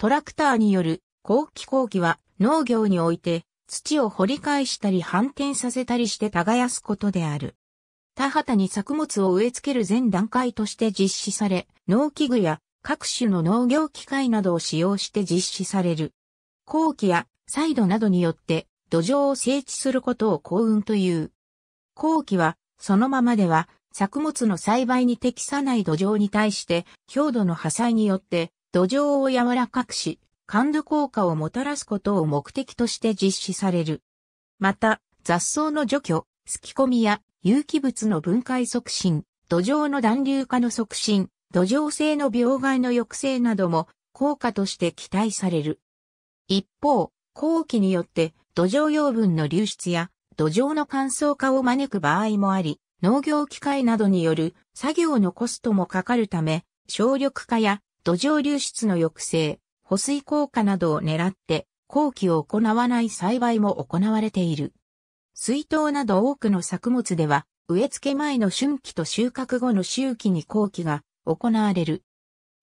トラクターによる後期後期は農業において土を掘り返したり反転させたりして耕すことである。田畑に作物を植え付ける全段階として実施され、農機具や各種の農業機械などを使用して実施される。後期やサイドなどによって土壌を整地することを幸運という。後期はそのままでは作物の栽培に適さない土壌に対して、強度の破砕によって土壌を柔らかくし、感度効果をもたらすことを目的として実施される。また、雑草の除去、すき込みや有機物の分解促進、土壌の暖流化の促進、土壌性の病害の抑制なども効果として期待される。一方、後期によって土壌養分の流出や土壌の乾燥化を招く場合もあり、農業機械などによる作業のコストもかかるため、省力化や土壌流出の抑制、保水効果などを狙って、後期を行わない栽培も行われている。水筒など多くの作物では、植え付け前の春季と収穫後の周期に後期が行われる。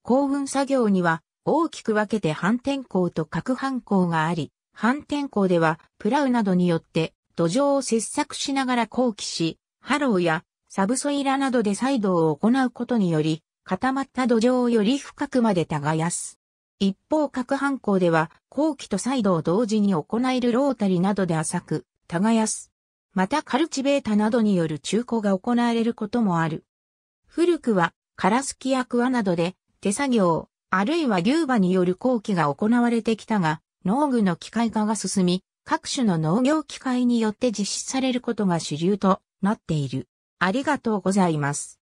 幸運作業には大きく分けて反転工と核反工があり、反転工ではプラウなどによって土壌を切削しながら後期し、ハローやサブソイラなどで再度を行うことにより、固まった土壌をより深くまで耕す。一方各藩校では、後期と再度を同時に行えるロータリなどで浅く、耕す。またカルチベータなどによる中古が行われることもある。古くは、カラスキやクワなどで、手作業、あるいは牛馬による後期が行われてきたが、農具の機械化が進み、各種の農業機械によって実施されることが主流となっている。ありがとうございます。